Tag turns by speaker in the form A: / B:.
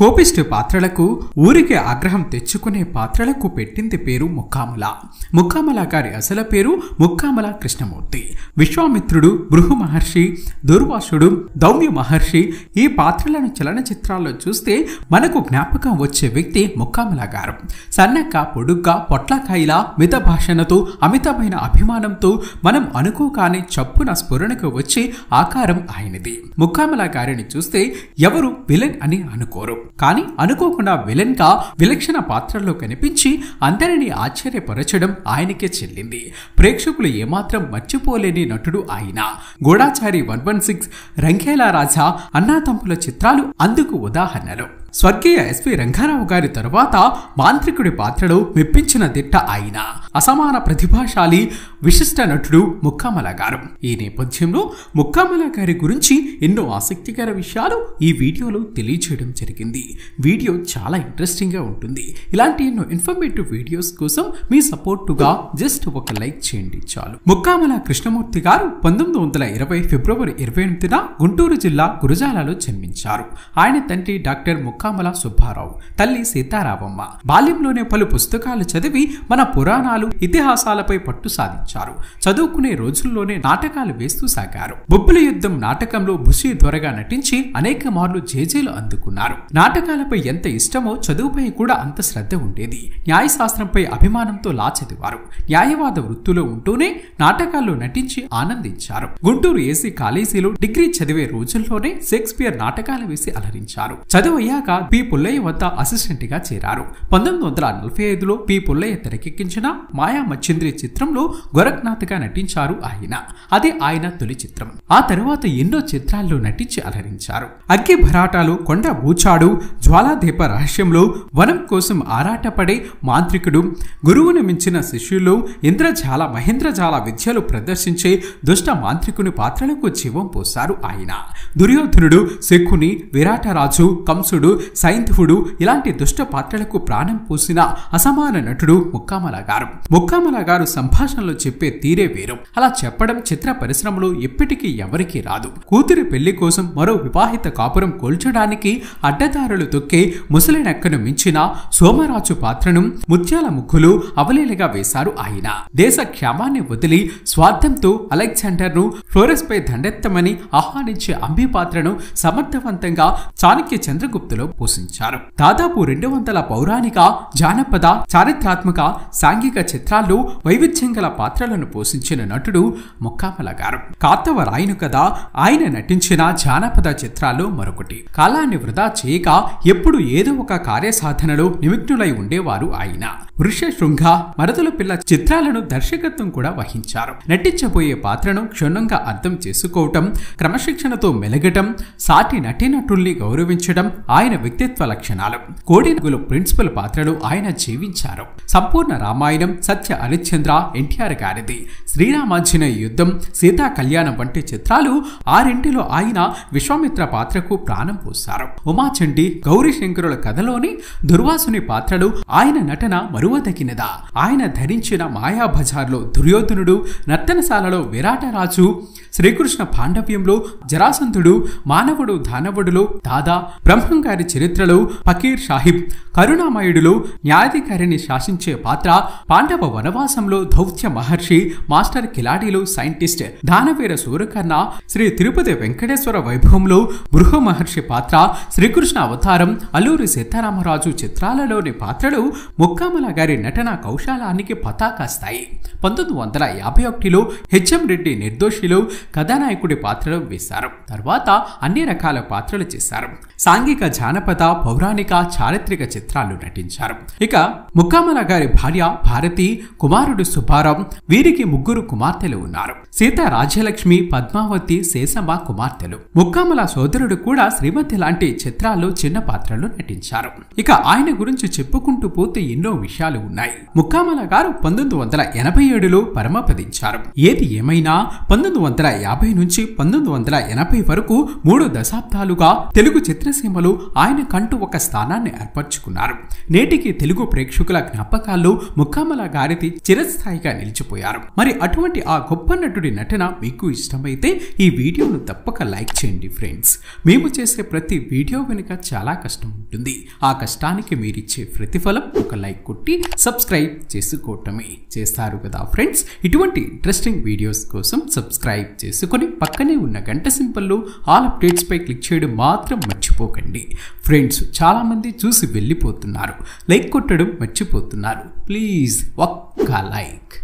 A: కోపిష్టి పాత్రలకు ఊరికి ఆగ్రహం తెచ్చుకునే పాత్రలకు పెట్టింది పేరు ముక్కాముల ముక్కాముల గారి అసలు పేరు ముక్కాముల కృష్ణమూర్తి విశ్వామిత్రుడు భృహు మహర్షి దుర్వాసుడు దౌమ్య మహర్షి ఈ పాత్రలను చలనచిత్రాల్లో చూస్తే మనకు జ్ఞాపకం వచ్చే వ్యక్తి ముక్కాముల గారు సన్నక్క పొడుగ్గా పొట్లకాయలా మిత భాషణతో అమితమైన అభిమానంతో మనం అనుకోగానే చప్పున స్ఫురణకు వచ్చే ఆకారం ఆయనది ముక్కాముల గారిని చూస్తే ఎవరు విలన్ అని అనుకోరు కానీ అనుకోకుండా విలన్ గా విలక్షణ పాత్రలో కనిపించి అందరినీ ఆశ్చర్యపరచడం ఆయనకే చెల్లింది ప్రేక్షకులు ఏమాత్రం మర్చిపోలేని నటుడు ఆయన Goodachari one one six Rangeela Raja అన్నాతంపుల చిత్రాలు అందుకు ఉదాహరణలు స్వర్గీయ ఎస్వి రంగారావు గారి తరువాత మాంత్రికుడి పాత్రలో మెప్పించిన దిట్ట ఆయన అసమాన ప్రతిభాశాలి విశిష్ట నటుడు ముక్కామల గారు ఈ నేపథ్యంలో ముక్కామల గారి గురించి ఎన్నో ఆసక్తికర విషయాలు ఈ వీడియోలో తెలియచేయడం జరిగింది వీడియో చాలా ఇంట్రెస్టింగ్ గా ఉంటుంది ఇలాంటి ఎన్నో ఇన్ఫర్మేటివ్ వీడియోస్ కోసం మీ సపోర్టుగా జస్ట్ ఒక లైక్ చేయండి చాలు ముక్కామల కృష్ణమూర్తి గారు పంతొమ్మిది వందల ఇరవై ఫిబ్రవరి ఇరవై ఎనిమిదిన గుంటూరు జిల్లా గురజాలలో జన్మించారు ఆయన తండ్రి డాక్టర్ ముక్కా ముక్కామల సుబ్బారావు తల్లి సీతారామమ్మ బాల్యంలోనే పలు పుస్తకాలు చదివి మన పురాణాలు ఇతిహాసాలపై పట్టు సాధించారు చదువుకునే రోజుల్లోనే నాటకాలు వేస్తూ సాగారు బొబ్బుల యుద్ధం నాటకంలో బుషి ద్వరగా నటించి అనేక మార్లు జేజేలు అందుకున్నారు నాటకాలపై ఎంత ఇష్టమో చదువుపై కూడా అంత శ్రద్ధ ఉండేది న్యాయశాస్త్రంపై అభిమానంతో లా చదివారు న్యాయవాద వృత్తిలో ఉంటూనే నాటకాల్లో నటించి ఆనందించారు గుంటూరు ఏసీ కాలేజీలో డిగ్రీ చదివే రోజుల్లోనే షేక్స్పియర్ నాటకాలు వేసి అలరించారు అయ్యాక పి పుల్లయ్య వద్ద అసిస్టెంట్ గా చేరారు పంతొమ్మిది వందల నలభై ఐదులో పి పుల్లయ్య తెరకెక్కించిన మాయా మచ్చింద్రి చిత్రంలో గోరఖ్నాథ్ గా నటించారు ఆయన అదే ఆయన తొలి చిత్రం ఆ తరువాత ఎన్నో చిత్రాల్లో నటించి అలరించారు అగ్గి భరాటాలు కొండ బూచాడు జ్వాలాదీప రహస్యంలో వనం కోసం ఆరాటపడే మాంత్రికుడు గురువును మించిన శిష్యులు ఇంద్రజాల మహేంద్రజాల విద్యలు ప్రదర్శించే దుష్ట మాంత్రికుని పాత్రలకు జీవం పోశారు ఆయన దుర్యోధనుడు శకుని విరాటరాజు కంసుడు సైంధవుడు ఇలాంటి దుష్ట పాత్రలకు ప్రాణం పోసిన అసమాన నటుడు ముక్కామల గారు ముక్కామల గారు సంభాషణలో చెప్పే తీరే వేరు అలా చెప్పడం చిత్ర పరిశ్రమలో ఎప్పటికీ ఎవరికీ రాదు కూతురి పెళ్లి కోసం మరో వివాహిత కాపురం కోల్చడానికి అడ్డదారులు తొక్కే నెక్కను మించిన సోమరాజు పాత్రను ముత్యాల ముగ్గులు అవలీలగా వేశారు ఆయన దేశ క్షేమాన్ని వదిలి స్వార్థంతో ను ఫ్లోరెస్ పై దండెత్తమని ఆహ్వానించే అంబి పాత్రను సమర్థవంతంగా చాణక్య చంద్రగుప్తులు పాత్రలో పోషించారు దాదాపు రెండు వందల పౌరాణిక జానపద చారిత్రాత్మక సాంఘిక చిత్రాల్లో వైవిధ్యం గల పాత్రలను పోషించిన నటుడు ముక్కామల గారు కాతవ రాయను కదా ఆయన నటించిన జానపద చిత్రాల్లో మరొకటి కాలాన్ని వృధా చేయక ఎప్పుడు ఏదో ఒక కార్యసాధనలో నిమగ్నులై ఉండేవారు ఆయన శృంగ మరదల పిల్ల చిత్రాలను దర్శకత్వం కూడా వహించారు నటించబోయే పాత్రను క్షుణ్ణంగా అర్థం చేసుకోవటం క్రమశిక్షణతో మెలగటం సాటి నటీనటుల్ని గౌరవించడం ఆయన ఆయన వ్యక్తిత్వ లక్షణాలు కోడినగులు ప్రిన్సిపల్ పాత్రలు ఆయన జీవించారు సంపూర్ణ రామాయణం సత్య హరిశ్చంద్ర ఎన్టీఆర్ గారిది శ్రీరామాంజనేయ యుద్ధం సీతా కళ్యాణం వంటి చిత్రాలు ఆ రెంటిలో ఆయన విశ్వామిత్ర పాత్రకు ప్రాణం పోస్తారు ఉమాచండి గౌరీ శంకరుల కథలోని దుర్వాసుని పాత్రలు ఆయన నటన మరువదగినదా ఆయన ధరించిన మాయాబజార్లో దుర్యోధనుడు నర్తనశాలలో విరాటరాజు శ్రీకృష్ణ పాండవ్యంలో జరాసంధుడు మానవుడు దానవుడులో దాదా బ్రహ్మం గారి చరిత్రలో ఫకీర్ షాహిబ్ కరుణామయుడులో న్యాయాధికారిని శాసించే పాత్ర పాండవ వనవాసంలో దౌత్య మహర్షి మాస్టర్ కిలాడీలు సైంటిస్ట్ దానవీర సూరకర్ణ శ్రీ తిరుపతి వెంకటేశ్వర వైభవంలో బృహ మహర్షి పాత్ర శ్రీకృష్ణ అవతారం అల్లూరి సీతారామరాజు చిత్రాలలోని పాత్రలు ముక్కామల గారి నటన కౌశలానికి పతాకాస్తాయి పంతొమ్మిది వందల యాభై ఒకటిలో హెచ్ఎం రెడ్డి నిర్దోషిలో కథానాయకుడి పాత్రలు వేశారు తర్వాత అన్ని రకాల పాత్రలు చేశారు సాంఘిక జాన జానపద పౌరాణిక చారిత్రక చిత్రాలు నటించారు ఇక ముక్కామల గారి భార్య భారతి కుమారుడు సుబ్బారావు వీరికి ముగ్గురు కుమార్తెలు ఉన్నారు సీత రాజ్యలక్ష్మి పద్మావతి శేషమ్మ కుమార్తెలు ముక్కామల సోదరుడు కూడా శ్రీమతి లాంటి చిత్రాల్లో చిన్న పాత్రలు నటించారు ఇక ఆయన గురించి చెప్పుకుంటూ పోతే ఎన్నో విషయాలు ఉన్నాయి ముక్కామల గారు పంతొమ్మిది వందల ఎనభై ఏడులో పరమపదించారు ఏది ఏమైనా పంతొమ్మిది వందల యాభై నుంచి పంతొమ్మిది వందల ఎనభై వరకు మూడు దశాబ్దాలుగా తెలుగు చిత్రసీమలో ఆయనకంటూ ఒక స్థానాన్ని ఏర్పరచుకున్నారు నేటికి తెలుగు ప్రేక్షకుల జ్ఞాపకాల్లో ముక్కామల గారిది చిరస్థాయిగా నిలిచిపోయారు మరి అటువంటి ఆ గొప్ప నటుడి నటన మీకు ఇష్టమైతే ఈ వీడియోను తప్పక లైక్ చేయండి ఫ్రెండ్స్ మేము చేసే ప్రతి వీడియో వెనుక చాలా కష్టం ఉంటుంది ఆ కష్టానికి మీరిచ్చే ప్రతిఫలం ఒక లైక్ కొట్టి సబ్స్క్రైబ్ చేసుకోవటమే చేస్తారు కదా ఫ్రెండ్స్ ఇటువంటి ఇంట్రెస్టింగ్ వీడియోస్ కోసం సబ్స్క్రైబ్ చేసుకొని పక్కనే ఉన్న గంట సింపల్లో ఆల్ అప్డేట్స్పై క్లిక్ చేయడం మాత్రం మర్చిపోకండి ఫ్రెండ్స్ చాలామంది చూసి వెళ్ళిపోతున్నారు లైక్ కొట్టడం మర్చిపోతున్నారు ప్లీజ్ ఒక్క లైక్